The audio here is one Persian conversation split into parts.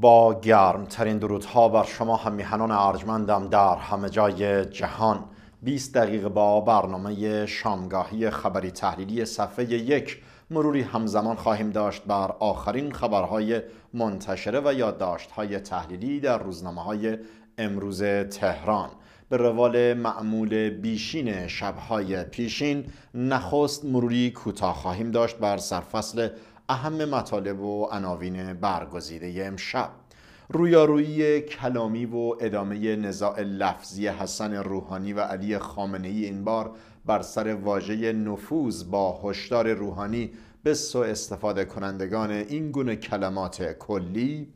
با گرمترین درودها بر شما همیهنان ارجمندم در همه جای جهان 20 دقیقه با برنامه شامگاهی خبری تحلیلی صفحه یک مروری همزمان خواهیم داشت بر آخرین خبرهای منتشره و یادداشت‌های تحلیلی در روزنامه های امروز تهران به روال معمول بیشین شبهای پیشین نخست مروری کوتاه خواهیم داشت بر سرفصل اهم مطالب و عناوین برگزیده امشب رویارویی کلامی و ادامه نزاع لفظی حسن روحانی و علی خامنه ای این بار بر سر واژه نفوذ با هشدار روحانی به سوء استفاده کنندگان این گونه کلمات کلی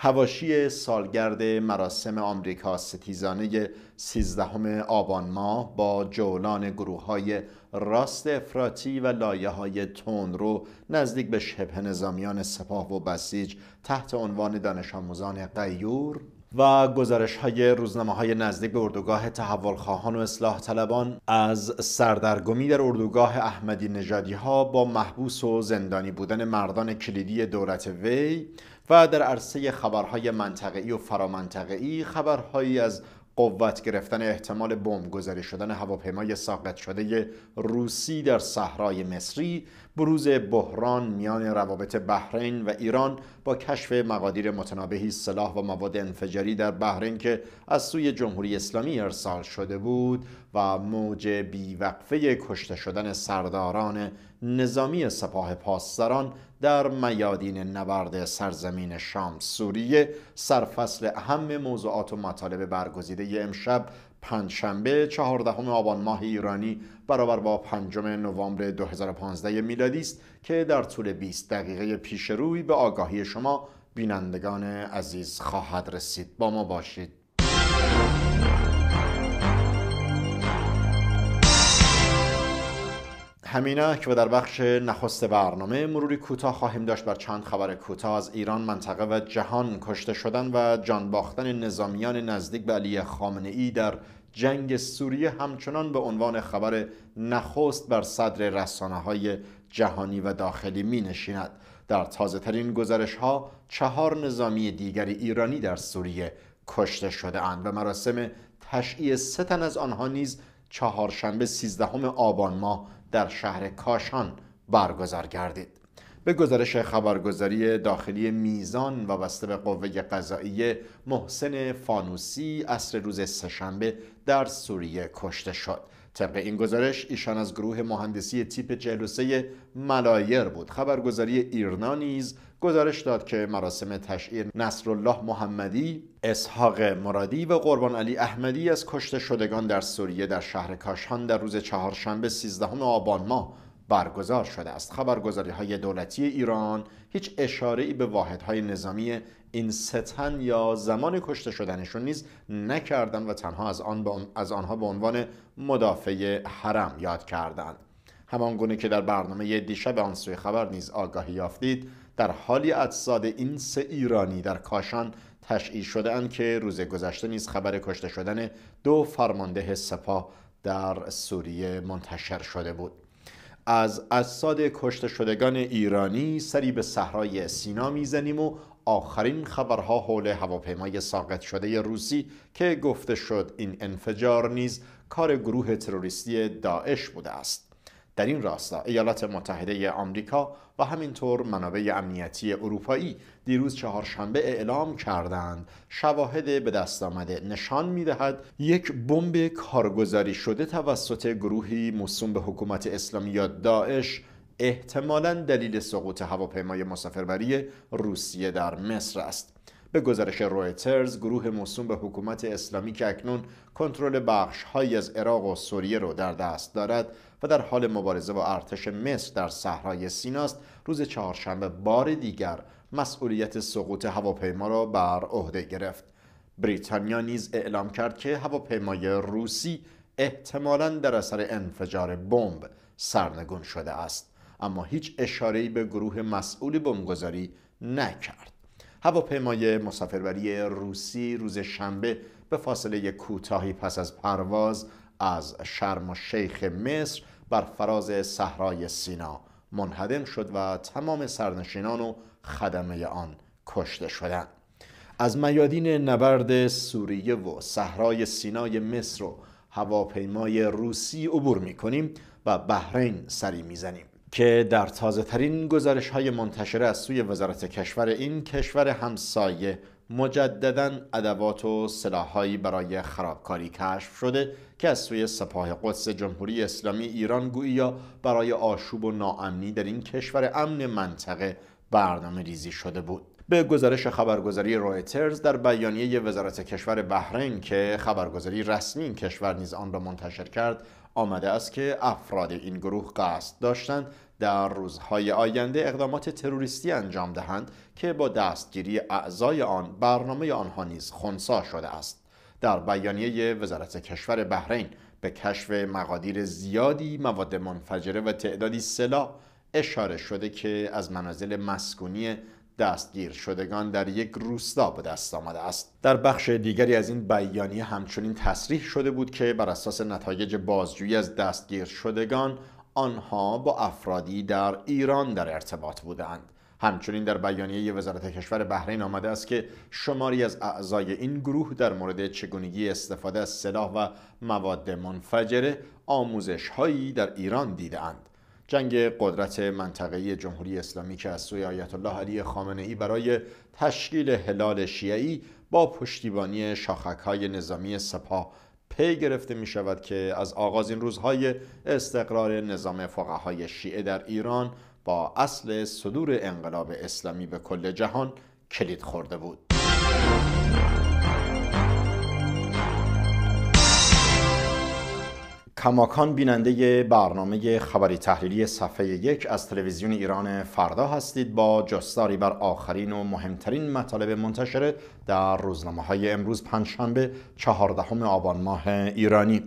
هواشی سالگرد مراسم آمریکا ستیزانه 13 آبان ماه با جولان گروه های راست افراطی و لایه های تون رو نزدیک به شبه نظامیان سپاه و بسیج تحت عنوان دانش آموزان قیور و گزارش های روزنامه های نزدیک به اردوگاه خواهان و اصلاح طلبان از سردرگمی در اردوگاه احمدی نژادی ها با محبوس و زندانی بودن مردان کلیدی دولت وی و در عرصه خبرهای منطقه‌ای و فرامنطقه‌ای خبرهایی از قوت گرفتن احتمال بمبگذاری شدن هواپیمای ساقط شده روسی در صحرای مصری بروز بحران میان روابط بحرین و ایران با کشف مقادیر متنابهی سلاح و مواد انفجاری در بحرین که از سوی جمهوری اسلامی ارسال شده بود و موج بیوقفه کشته شدن سرداران نظامی سپاه پاسداران در میادین نبرد سرزمین شام سوریه سرفصل اهم موضوعات و مطالب برگزیده امشب پنجشنبه چهاردهم آبان ماه ایرانی برابر با پنجم نوامبر 2015 میلادی است که در طول 20 دقیقه پیش روی به آگاهی شما بینندگان عزیز خواهد رسید با ما باشید همینه که در بخش نخست برنامه مروری کوتاه خواهیم داشت بر چند خبر کوتاه از ایران منطقه و جهان کشته شدن و جان باختن نظامیان نزدیک به علی خامنه ای در جنگ سوریه همچنان به عنوان خبر نخست بر صدر رسانه های جهانی و داخلی می نشیند. در تازه ترین گزارش ها چهار نظامی دیگر ایرانی در سوریه کشته شده اند و مراسم تشییع سه تن از آنها نیز چهارشنبه 13 آبان ماه در شهر کاشان برگزار گردید. به گزارش خبرگزاری داخلی میزان و بسته به قوه قضاییه محسن فانوسی اصر روز سهشنبه در سوریه کشته شد طبق این گزارش ایشان از گروه مهندسی تیپ جلوسه ملایر بود خبرگزاری ایرنا نیز گزارش داد که مراسم تشعیر نصرالله محمدی اسحاق مرادی و قربان علی احمدی از کشته شدگان در سوریه در شهر کاشان در روز چهارشنبه 13 آبان ماه برگزار شده است خبرگزاری های دولتی ایران هیچ اشاره ای به واحدهای نظامی این ستن یا زمان کشته شدنشون نیز نکردن و تنها از, آن از آنها به عنوان مدافع حرم یاد کردند همان که در برنامه دیشب آن سوی خبر نیز آگاهی یافتید در حالی اجساد این سه ایرانی در کاشان تشعیل شده که روز گذشته نیز خبر کشته شدن دو فرمانده سپاه در سوریه منتشر شده بود از اسساد کشته شدگان ایرانی سری به صحرای سینا میزنیم و آخرین خبرها حول هواپیمای ساقط شده روسی که گفته شد این انفجار نیز کار گروه تروریستی داعش بوده است در این راستا ایالات متحده آمریکا و همینطور منابع امنیتی اروپایی دیروز چهارشنبه اعلام کردند شواهد به دست آمده نشان میدهد یک بمب کارگزاری شده توسط گروهی موسوم به حکومت اسلامی یا داعش احتمالا دلیل سقوط هواپیمای مسافربری روسیه در مصر است به گزارش رویترز گروه موسوم به حکومت اسلامی که اکنون کنترل بخش های از عراق و سوریه را در دست دارد و در حال مبارزه با ارتش مصر در صحرای سیناست روز چهارشنبه بار دیگر مسئولیت سقوط هواپیما را بر عهده گرفت بریتانیا نیز اعلام کرد که هواپیمای روسی احتمالا در اثر انفجار بمب سرنگون شده است اما هیچ اشاره‌ای به گروه مسئول بمبگذاری نکرد هواپیمای مسافربری روسی روز شنبه به فاصله کوتاهی پس از پرواز از شرم و شیخ مصر بر فراز صحرای سینا منهدم شد و تمام سرنشینان و خدمه آن کشته شدند از میادین نبرد سوریه و صحرای سینای مصر و هواپیمای روسی عبور می کنیم و بحرین سری میزنیم که در تازه ترین گزارش های منتشره از سوی وزارت کشور این کشور همسایه مجددا ادوات و سلاحهایی برای خرابکاری کشف شده که از سوی سپاه قدس جمهوری اسلامی ایران گویی یا برای آشوب و ناامنی در این کشور امن منطقه برنامه ریزی شده بود به گزارش خبرگزاری رویترز در بیانیه وزارت کشور بحرین که خبرگزاری رسمی این کشور نیز آن را منتشر کرد آمده است که افراد این گروه قصد داشتند در روزهای آینده اقدامات تروریستی انجام دهند که با دستگیری اعضای آن برنامه آنها نیز خونسا شده است در بیانیه وزارت کشور بحرین به کشف مقادیر زیادی مواد منفجره و تعدادی سلاح اشاره شده که از منازل مسکونی دستگیر شدگان در یک روستا به دست آمده است در بخش دیگری از این بیانیه همچنین تصریح شده بود که بر اساس نتایج بازجویی از دستگیر شدگان آنها با افرادی در ایران در ارتباط بودند همچنین در بیانیه وزارت کشور بحرین آمده است که شماری از اعضای این گروه در مورد چگونگی استفاده از سلاح و مواد منفجره آموزش هایی در ایران دیدند جنگ قدرت منطقه‌ای جمهوری اسلامی که از سوی آیت الله علی خامنه ای برای تشکیل هلال شیعی با پشتیبانی شاخک های نظامی سپاه پی گرفته می شود که از آغاز این روزهای استقرار نظام فقهای شیعه در ایران با اصل صدور انقلاب اسلامی به کل جهان کلید خورده بود کماکان بیننده برنامه خبری تحلیلی صفحه یک از تلویزیون ایران فردا هستید با جستاری بر آخرین و مهمترین مطالب منتشره در روزنامه های امروز پنجشنبه چهاردهم آبان ماه ایرانی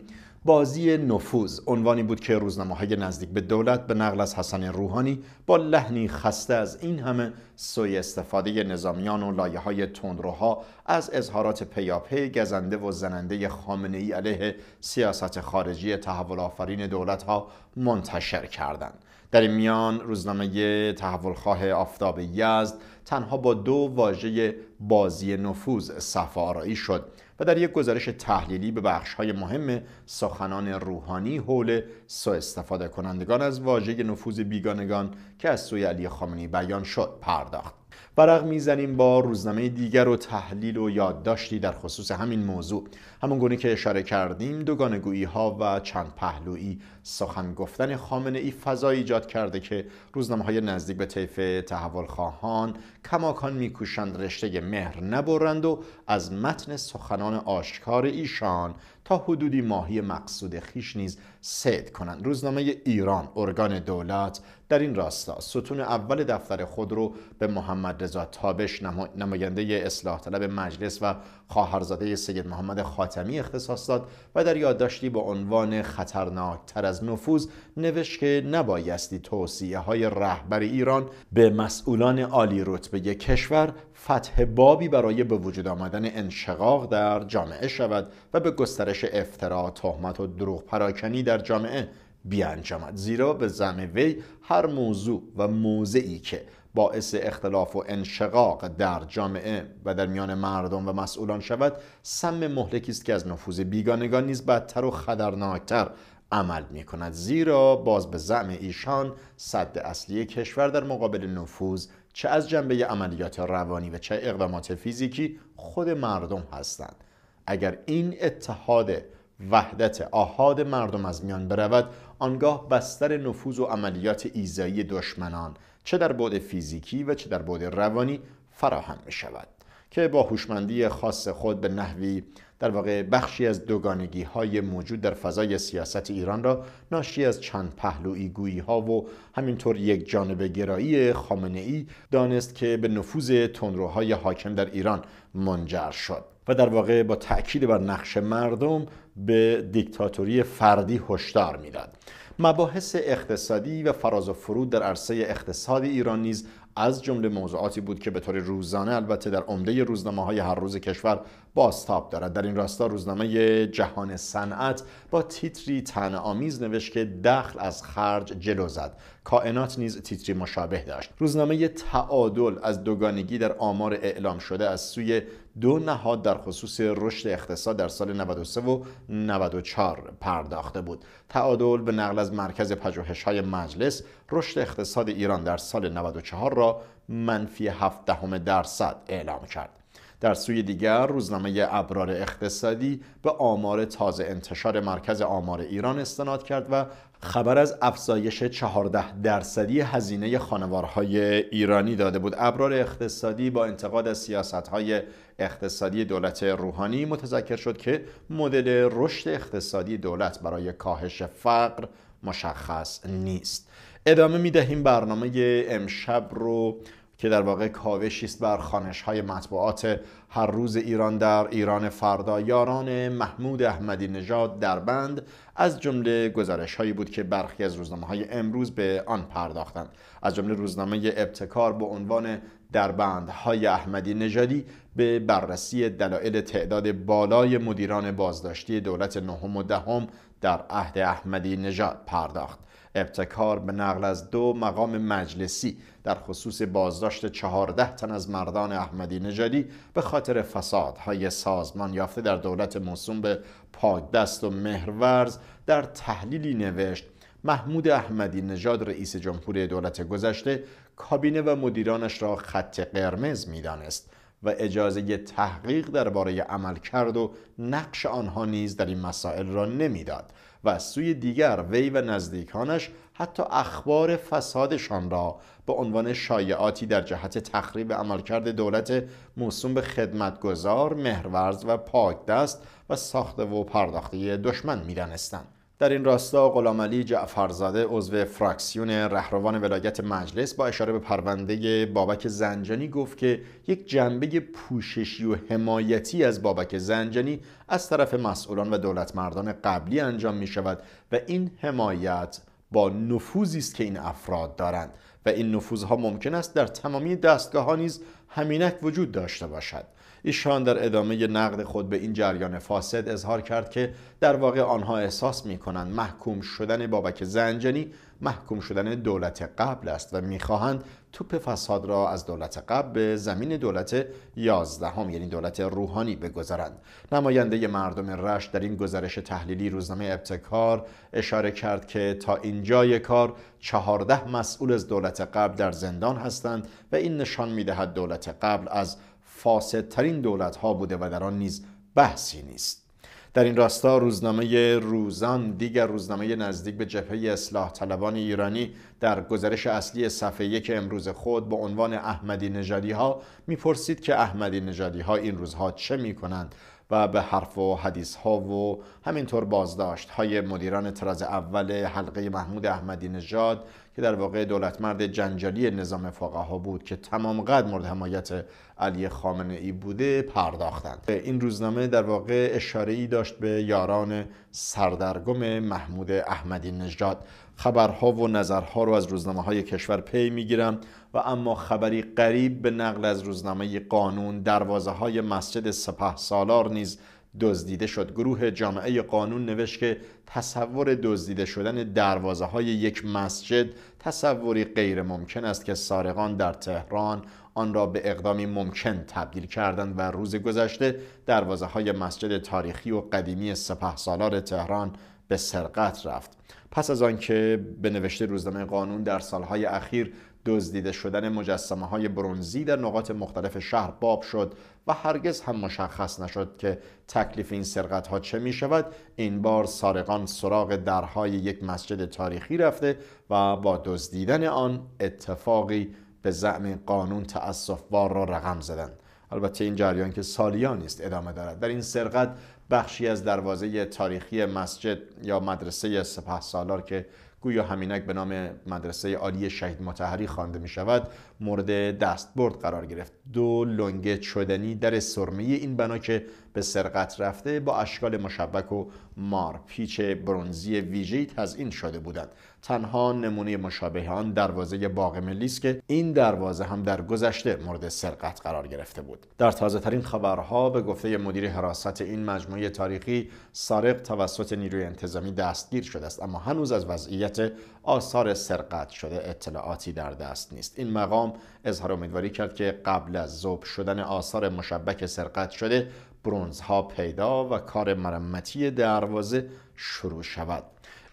بازی نفوذ عنوانی بود که روزنامه های نزدیک به دولت به نقل از حسن روحانی با لحنی خسته از این همه سوی استفاده نظامیان و لایه های تندروها از اظهارات پیاپی گزنده و زننده خامنه ای علیه سیاست خارجی تحول آفرین دولت ها منتشر کردند در این میان روزنامه تحولخواه آفتاب یزد تنها با دو واژه بازی نفوذ سفارایی شد و در یک گزارش تحلیلی به بخش های مهم سخنان روحانی حول سوء استفاده کنندگان از واژه نفوذ بیگانگان که از سوی علی خامنی بیان شد پرداخت برق میزنیم با روزنامه دیگر و تحلیل و یادداشتی در خصوص همین موضوع همون گونه که اشاره کردیم دوگانگویی ها و چند پهلویی سخن گفتن خامنه ای ایجاد کرده که روزنامه های نزدیک به طیف تحول خواهان کماکان میکوشند رشته مهر نبرند و از متن سخنان آشکار ایشان حدودی ماهی مقصود خیش نیز سید کنند روزنامه ایران ارگان دولت در این راستا ستون اول دفتر خود رو به محمد رضا تابش نماینده اصلاح طلب مجلس و خواهرزاده سید محمد خاتمی اختصاص داد و در یادداشتی با عنوان تر از نفوذ نوشت که نبایستی توصیه های رهبر ایران به مسئولان عالی رتبه کشور فتح بابی برای به وجود آمدن انشقاق در جامعه شود و به گسترش افترا، تهمت و دروغ پراکنی در جامعه بیانجامد زیرا به زم وی هر موضوع و موضعی که باعث اختلاف و انشقاق در جامعه و در میان مردم و مسئولان شود سم مهلکی است که از نفوذ بیگانگان نیز بدتر و خطرناکتر عمل می کند زیرا باز به زعم ایشان صد اصلی کشور در مقابل نفوذ چه از جنبه عملیات روانی و چه اقدامات فیزیکی خود مردم هستند اگر این اتحاد وحدت آهاد مردم از میان برود آنگاه بستر نفوذ و عملیات ایزایی دشمنان چه در بعد فیزیکی و چه در بعد روانی فراهم می شود که با هوشمندی خاص خود به نحوی در واقع بخشی از دوگانگی های موجود در فضای سیاست ایران را ناشی از چند پهلوی گویی ها و همینطور یک جانب گرایی خامنه ای دانست که به نفوذ تندروهای حاکم در ایران منجر شد و در واقع با تاکید بر نقش مردم به دیکتاتوری فردی هشدار میداد مباحث اقتصادی و فراز و فرود در عرصه اقتصاد ایران نیز از جمله موضوعاتی بود که به طور روزانه البته در عمده روزنامه های هر روز کشور بازتاب دارد در این راستا روزنامه جهان صنعت با تیتری تن آمیز نوشت که دخل از خرج جلو زد کائنات نیز تیتری مشابه داشت روزنامه تعادل از دوگانگی در آمار اعلام شده از سوی دو نهاد در خصوص رشد اقتصاد در سال 93 و 94 پرداخته بود تعادل به نقل از مرکز پژوهش های مجلس رشد اقتصاد ایران در سال 94 را منفی 7 درصد اعلام کرد در سوی دیگر روزنامه ابرار اقتصادی به آمار تازه انتشار مرکز آمار ایران استناد کرد و خبر از افزایش 14 درصدی هزینه خانوارهای ایرانی داده بود ابرار اقتصادی با انتقاد از سیاستهای اقتصادی دولت روحانی متذکر شد که مدل رشد اقتصادی دولت برای کاهش فقر مشخص نیست ادامه می دهیم برنامه امشب رو که در واقع کاوشی است بر خانش های مطبوعات هر روز ایران در ایران فردا یاران محمود احمدی نژاد در بند از جمله گزارش هایی بود که برخی از روزنامه های امروز به آن پرداختند از جمله روزنامه ابتکار به عنوان های احمدی نژادی به بررسی دلایل تعداد بالای مدیران بازداشتی دولت نهم و دهم در عهد احمدی نژاد پرداخت ابتکار به نقل از دو مقام مجلسی در خصوص بازداشت چهارده تن از مردان احمدی نژادی به خاطر فسادهای سازمان یافته در دولت موسوم به پاکدست و مهرورز در تحلیلی نوشت محمود احمدی نژاد رئیس جمهور دولت گذشته کابینه و مدیرانش را خط قرمز میدانست و اجازه تحقیق درباره عملکرد و نقش آنها نیز در این مسائل را نمیداد و از سوی دیگر وی و نزدیکانش حتی اخبار فسادشان را به عنوان شایعاتی در جهت تخریب عملکرد دولت موسوم به خدمتگزار، مهرورز و پاکدست و ساخته و پرداخته دشمن میدانستند. در این راستا غلامعلی جعفرزاده عضو فراکسیون رهروان ولایت مجلس با اشاره به پرونده بابک زنجانی گفت که یک جنبه پوششی و حمایتی از بابک زنجانی از طرف مسئولان و مردان قبلی انجام می شود و این حمایت با نفوذی است که این افراد دارند و این نفوذها ممکن است در تمامی دستگاه ها نیز همینک وجود داشته باشد ایشان در ادامه نقد خود به این جریان فاسد اظهار کرد که در واقع آنها احساس می کنند محکوم شدن بابک زنجانی محکوم شدن دولت قبل است و میخواهند توپ فساد را از دولت قبل به زمین دولت یازدهم یعنی دولت روحانی بگذارند نماینده مردم رش در این گزارش تحلیلی روزنامه ابتکار اشاره کرد که تا اینجای کار چهارده مسئول از دولت قبل در زندان هستند و این نشان میدهد دولت قبل از فاسدترین دولت ها بوده و در آن نیز بحثی نیست در این راستا روزنامه روزان دیگر روزنامه نزدیک به جبهه اصلاح طلبان ایرانی در گزارش اصلی صفحه یک امروز خود با عنوان احمدی نژادی ها میپرسید که احمدی نژادی ها این روزها چه می کنند و به حرف و حدیث ها و همینطور بازداشت های مدیران تراز اول حلقه محمود احمدی نژاد که در واقع دولت مرد جنجالی نظام فقها بود که تمام قد مورد حمایت علی خامنه ای بوده پرداختند این روزنامه در واقع اشاره ای داشت به یاران سردرگم محمود احمدی نژاد خبرها و نظرها رو از روزنامه های کشور پی میگیرم و اما خبری قریب به نقل از روزنامه قانون دروازه های مسجد سپه سالار نیز دزدیده شد گروه جامعه قانون نوشت که تصور دزدیده شدن دروازه های یک مسجد تصوری غیر ممکن است که سارقان در تهران آن را به اقدامی ممکن تبدیل کردند و روز گذشته دروازه های مسجد تاریخی و قدیمی سپه سالار تهران به سرقت رفت پس از آنکه به نوشته روزنامه قانون در سالهای اخیر دزدیده شدن مجسمه های برونزی در نقاط مختلف شهر باب شد و هرگز هم مشخص نشد که تکلیف این سرقت ها چه می شود این بار سارقان سراغ درهای یک مسجد تاریخی رفته و با دزدیدن آن اتفاقی به زعم قانون بار را رقم زدند البته این جریان که سالیان است ادامه دارد در این سرقت بخشی از دروازه تاریخی مسجد یا مدرسه سپه سالار که گویا همینک به نام مدرسه عالی شهید متحری خوانده می شود مورد دستبرد قرار گرفت دو لنگه شدنی در سرمه این بنا که به سرقت رفته با اشکال مشبک و مار پیچ برونزی از این شده بودند تنها نمونه مشابه آن دروازه باغ ملی است که این دروازه هم در گذشته مورد سرقت قرار گرفته بود در تازه ترین خبرها به گفته مدیر حراست این مجموعه تاریخی سارق توسط نیروی انتظامی دستگیر شده است اما هنوز از وضعیت آثار سرقت شده اطلاعاتی در دست نیست این مقام اظهار امیدواری کرد که قبل از ذوب شدن آثار مشبک سرقت شده برونزها پیدا و کار مرمتی دروازه شروع شود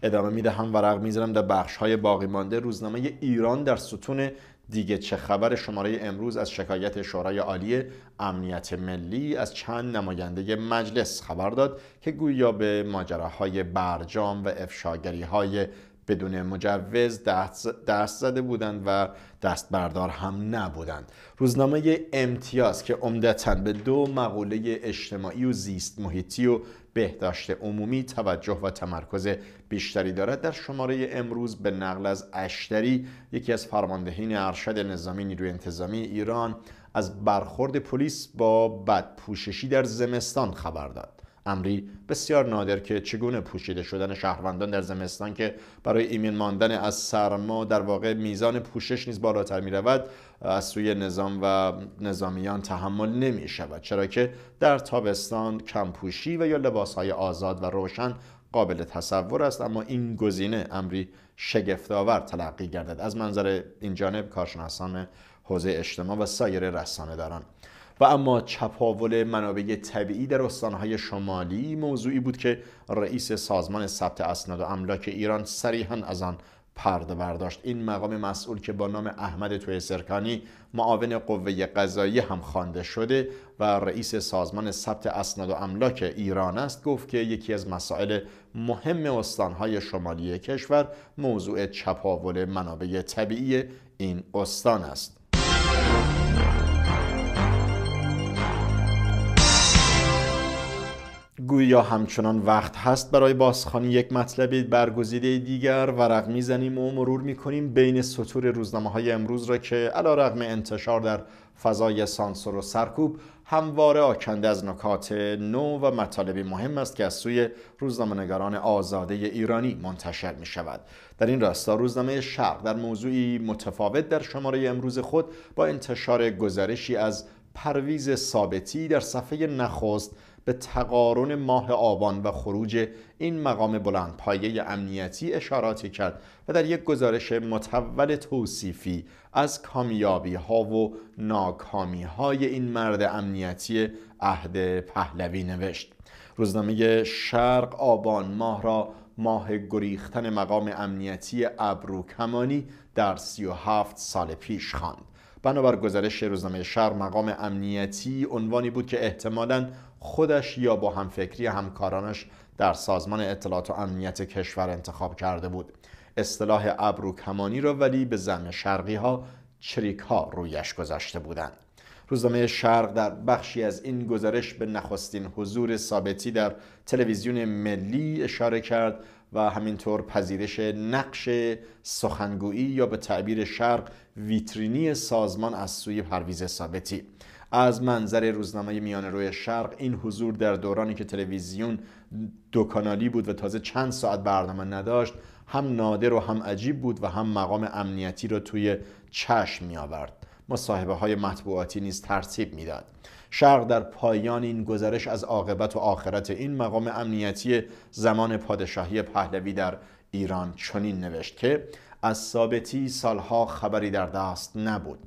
ادامه میدهم ورق میزنم در بخش های باقی مانده روزنامه ایران در ستون دیگه چه خبر شماره امروز از شکایت شورای عالی امنیت ملی از چند نماینده مجلس خبر داد که گویا به ماجراهای برجام و افشاگری های بدون مجوز دست زده بودند و دست بردار هم نبودند روزنامه امتیاز که عمدتا به دو مقوله اجتماعی و زیست محیطی و بهداشت عمومی توجه و تمرکز بیشتری دارد در شماره امروز به نقل از اشتری یکی از فرماندهین ارشد نظامی نیروی انتظامی ایران از برخورد پلیس با بدپوششی در زمستان خبر داد امری بسیار نادر که چگونه پوشیده شدن شهروندان در زمستان که برای ایمین ماندن از سرما در واقع میزان پوشش نیز بالاتر می رود از سوی نظام و نظامیان تحمل نمی شود چرا که در تابستان کم پوشی و یا لباس های آزاد و روشن قابل تصور است اما این گزینه امری شگفتآور تلقی گردد از منظر این جانب کارشناسان حوزه اجتماع و سایر رسانه دارن. و اما چپاول منابع طبیعی در استانهای شمالی موضوعی بود که رئیس سازمان ثبت اسناد و املاک ایران صریحا از آن پرده برداشت این مقام مسئول که با نام احمد توی سرکانی معاون قوه قضایی هم خوانده شده و رئیس سازمان ثبت اسناد و املاک ایران است گفت که یکی از مسائل مهم استانهای شمالی کشور موضوع چپاول منابع طبیعی این استان است گویا همچنان وقت هست برای بازخانی یک مطلبی برگزیده دیگر و ورق میزنیم و مرور میکنیم بین سطور روزنامه های امروز را که علا رغم انتشار در فضای سانسور و سرکوب همواره آکنده از نکات نو و مطالبی مهم است که از سوی نگاران آزاده ایرانی منتشر می شود در این راستا روزنامه شرق در موضوعی متفاوت در شماره امروز خود با انتشار گزارشی از پرویز ثابتی در صفحه نخست به تقارن ماه آبان و خروج این مقام بلندپایه امنیتی اشاراتی کرد و در یک گزارش متول توصیفی از کامیابی ها و ناکامی های این مرد امنیتی عهد پهلوی نوشت روزنامه شرق آبان ماه را ماه گریختن مقام امنیتی ابرو کمانی در سی و هفت سال پیش خواند بنابر گزارش روزنامه شرق مقام امنیتی عنوانی بود که احتمالاً خودش یا با همفکری همکارانش در سازمان اطلاعات و امنیت کشور انتخاب کرده بود اصطلاح ابرو کمانی را ولی به زن شرقی ها چریک ها رویش گذاشته بودند روزنامه شرق در بخشی از این گزارش به نخستین حضور ثابتی در تلویزیون ملی اشاره کرد و همینطور پذیرش نقش سخنگویی یا به تعبیر شرق ویترینی سازمان از سوی پرویز ثابتی از منظر روزنامه میان روی شرق این حضور در دورانی که تلویزیون دو کانالی بود و تازه چند ساعت برنامه نداشت هم نادر و هم عجیب بود و هم مقام امنیتی را توی چشم می آورد مصاحبه های مطبوعاتی نیز ترتیب میداد شرق در پایان این گزارش از عاقبت و آخرت این مقام امنیتی زمان پادشاهی پهلوی در ایران چنین نوشت که از ثابتی سالها خبری در دست نبود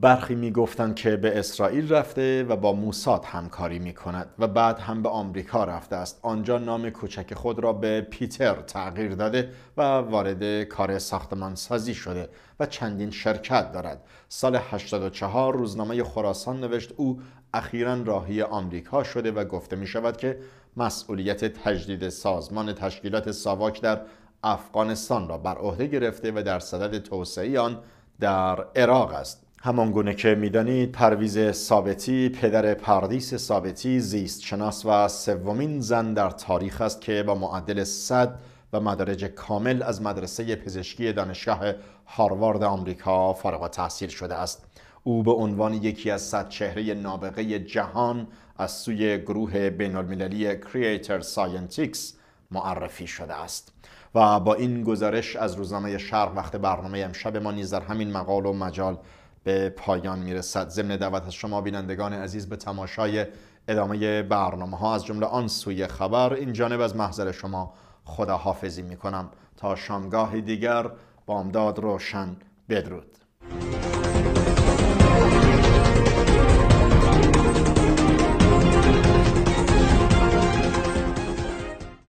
برخی میگفتند که به اسرائیل رفته و با موساد همکاری می کند و بعد هم به آمریکا رفته است آنجا نام کوچک خود را به پیتر تغییر داده و وارد کار ساختمان سازی شده و چندین شرکت دارد سال 84 روزنامه خراسان نوشت او اخیرا راهی آمریکا شده و گفته می شود که مسئولیت تجدید سازمان تشکیلات ساواک در افغانستان را بر عهده گرفته و در صدد توسعه آن در عراق است همان گونه که میدانید پرویز ثابتی پدر پردیس ثابتی زیست شناس و سومین زن در تاریخ است که با معدل 100 و مدارج کامل از مدرسه پزشکی دانشگاه هاروارد آمریکا فارغ تحصیل شده است او به عنوان یکی از صد چهره نابغه جهان از سوی گروه بین المللی کریتر ساینتیکس معرفی شده است و با این گزارش از روزنامه شرق وقت برنامه امشب ما نیز در همین مقال و مجال به پایان میرسد ضمن دعوت از شما بینندگان عزیز به تماشای ادامه برنامه ها از جمله آن سوی خبر این جانب از محضر شما خداحافظی میکنم تا شامگاهی دیگر بامداد روشن بدرود